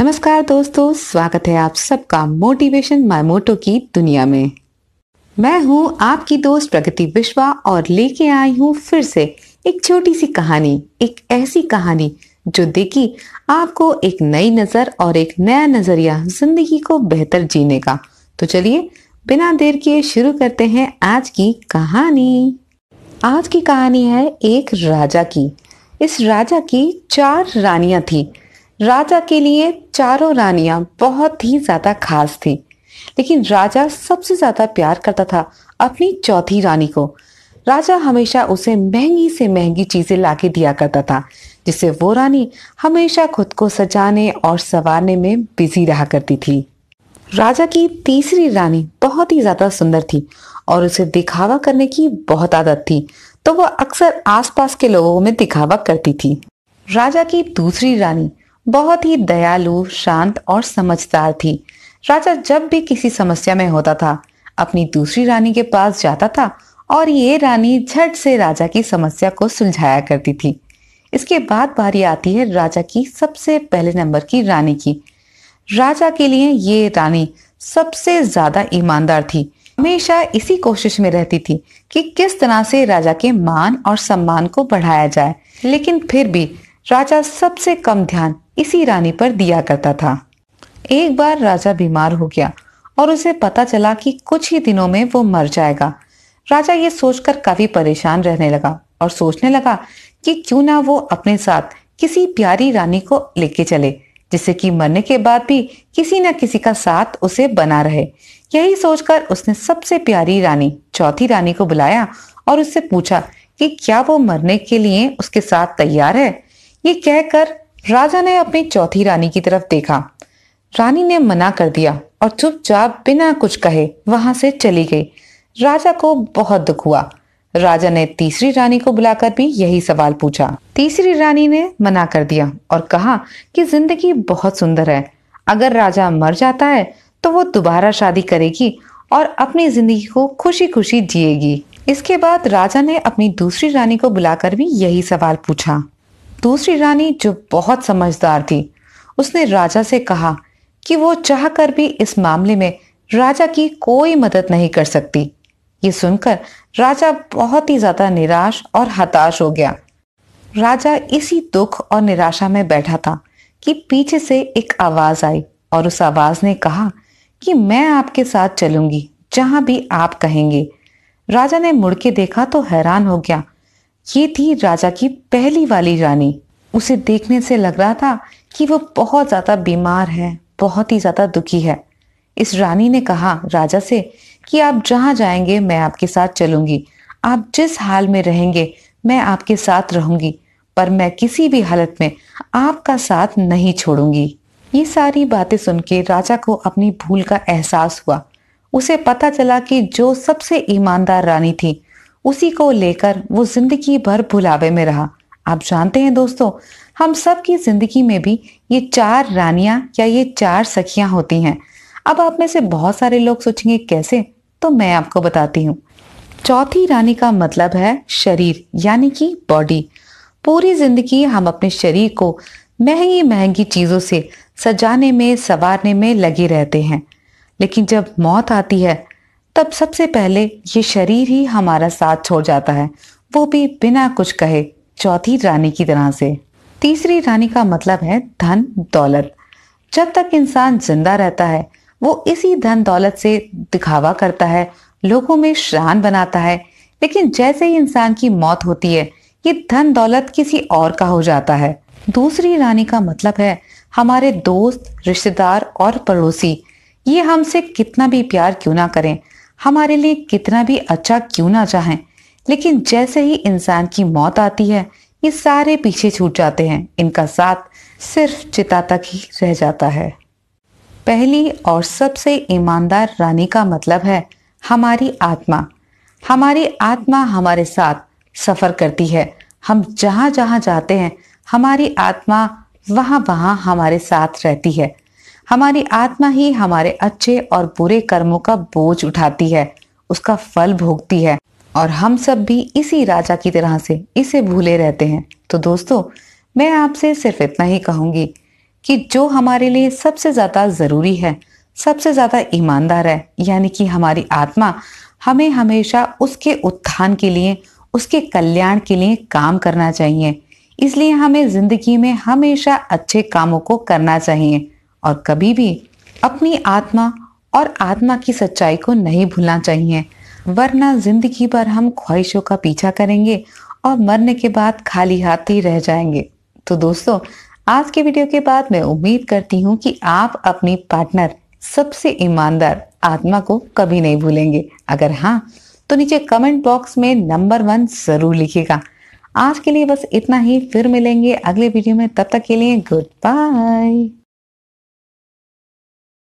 नमस्कार दोस्तों स्वागत है आप सबका मोटिवेशन माई मोटो की दुनिया में मैं हूं आपकी दोस्त प्रगति विश्वा और लेके आई हूं फिर से एक छोटी सी कहानी एक ऐसी कहानी जो देखी आपको एक नई नजर और एक नया नजरिया जिंदगी को बेहतर जीने का तो चलिए बिना देर किए शुरू करते हैं आज की कहानी आज की कहानी है एक राजा की इस राजा की चार रानियां थी राजा के लिए चारों रानियां बहुत ही ज्यादा खास थी लेकिन राजा सबसे ज्यादा प्यार करता था अपनी चौथी रानी को राजा हमेशा उसे महंगी से महंगी चीजें लाके दिया करता था जिससे वो रानी हमेशा खुद को सजाने और सवारने में बिजी रहा करती थी राजा की तीसरी रानी बहुत ही ज्यादा सुंदर थी और उसे दिखावा करने की बहुत आदत थी तो वह अक्सर आसपास के लोगों में दिखावा करती थी राजा की दूसरी रानी बहुत ही दयालु शांत और समझदार थी राजा जब भी किसी समस्या में होता था अपनी दूसरी रानी के पास जाता था और ये रानी झट से राजा की समस्या को सुलझाया करती थी इसके बाद बारी आती है राजा की सबसे पहले नंबर की रानी की राजा के लिए ये रानी सबसे ज्यादा ईमानदार थी हमेशा इसी कोशिश में रहती थी कि किस तरह से राजा के मान और सम्मान को बढ़ाया जाए लेकिन फिर भी राजा सबसे कम ध्यान इसी रानी पर दिया करता था एक बार राजा बीमार हो गया और उसे पता चला कि कुछ ही दिनों में वो मर जाएगा राजा ये सोचकर काफी परेशान रहने लगा और सोचने लगा कि क्यों ना वो अपने साथ किसी प्यारी रानी को लेके चले जिससे कि मरने के बाद भी किसी न किसी का साथ उसे बना रहे यही सोचकर उसने सबसे प्यारी रानी चौथी रानी को बुलाया और उससे पूछा कि क्या वो मरने के लिए उसके साथ तैयार है ये कहकर राजा ने अपनी चौथी रानी की तरफ देखा रानी ने मना कर दिया और चुपचाप बिना कुछ कहे वहां से चली गई राजा को बहुत दुख हुआ राजा ने तीसरी रानी को बुलाकर भी यही सवाल पूछा तीसरी रानी ने मना कर दिया और कहा कि जिंदगी बहुत सुंदर है अगर राजा मर जाता है तो वो दोबारा शादी करेगी और अपनी जिंदगी को खुशी खुशी जिएगी इसके बाद राजा ने अपनी दूसरी रानी को बुलाकर भी यही सवाल पूछा दूसरी रानी जो बहुत समझदार थी उसने राजा से कहा कि वो चाह कर भी इस मामले में राजा की कोई मदद नहीं कर सकती ये सुनकर राजा बहुत ही ज्यादा निराश और हताश हो गया राजा इसी दुख और निराशा में बैठा था कि पीछे से एक आवाज आई और उस आवाज ने कहा कि मैं आपके साथ चलूंगी जहां भी आप कहेंगे राजा ने मुड़के देखा तो हैरान हो गया ये थी राजा की पहली वाली रानी उसे देखने से लग रहा था कि वो बहुत ज़्यादा बीमार है बहुत ही ज़्यादा दुखी है इस रानी ने कहा राजा से कि आप जहां जाएंगे मैं आपके साथ चलूंगी आप जिस हाल में रहेंगे मैं आपके साथ रहूंगी पर मैं किसी भी हालत में आपका साथ नहीं छोड़ूंगी ये सारी बातें सुन के राजा को अपनी भूल का एहसास हुआ उसे पता चला कि जो सबसे ईमानदार रानी थी उसी को लेकर वो जिंदगी भर भुलावे में रहा आप जानते हैं दोस्तों हम सब की जिंदगी में भी ये चार रानियां या ये चार सखियां होती हैं अब आप में से बहुत सारे लोग सोचेंगे कैसे तो मैं आपको बताती हूँ चौथी रानी का मतलब है शरीर यानी कि बॉडी पूरी जिंदगी हम अपने शरीर को महंगी महंगी चीजों से सजाने में संवारने में लगे रहते हैं लेकिन जब मौत आती है तब सबसे पहले ये शरीर ही हमारा साथ छोड़ जाता है वो भी बिना कुछ कहे चौथी रानी की तरह से तीसरी रानी का मतलब है धन दौलत जब तक इंसान जिंदा रहता है वो इसी धन दौलत से दिखावा करता है लोगों में शान बनाता है लेकिन जैसे ही इंसान की मौत होती है ये धन दौलत किसी और का हो जाता है दूसरी रानी का मतलब है हमारे दोस्त रिश्तेदार और पड़ोसी ये हमसे कितना भी प्यार क्यों ना करें हमारे लिए कितना भी अच्छा क्यों ना चाहें लेकिन जैसे ही इंसान की मौत आती है ये सारे पीछे छूट जाते हैं इनका साथ सिर्फ चिता तक ही रह जाता है पहली और सबसे ईमानदार रानी का मतलब है हमारी आत्मा हमारी आत्मा हमारे साथ सफ़र करती है हम जहां जहां जाते हैं हमारी आत्मा वहां वहां हमारे साथ रहती है हमारी आत्मा ही हमारे अच्छे और बुरे कर्मों का बोझ उठाती है उसका फल भोगती है और हम सब भी इसी राजा की तरह से इसे भूले रहते हैं तो दोस्तों मैं आपसे सिर्फ इतना ही कहूंगी कि जो हमारे लिए सबसे ज़्यादा ज़रूरी है सबसे ज़्यादा ईमानदार है यानी कि हमारी आत्मा हमें हमेशा उसके उत्थान के लिए उसके कल्याण के लिए काम करना चाहिए इसलिए हमें ज़िंदगी में हमेशा अच्छे कामों को करना चाहिए और कभी भी अपनी आत्मा और आत्मा की सच्चाई को नहीं भूलना चाहिए वरना जिंदगी भर हम ख्वाहिशों का पीछा करेंगे और मरने के बाद खाली हाथ ही रह जाएंगे तो दोस्तों आज के वीडियो के बाद मैं उम्मीद करती हूँ कि आप अपनी पार्टनर सबसे ईमानदार आत्मा को कभी नहीं भूलेंगे अगर हाँ तो नीचे कमेंट बॉक्स में नंबर वन जरूर लिखेगा आज के लिए बस इतना ही फिर मिलेंगे अगले वीडियो में तब तक के लिए गुड बाय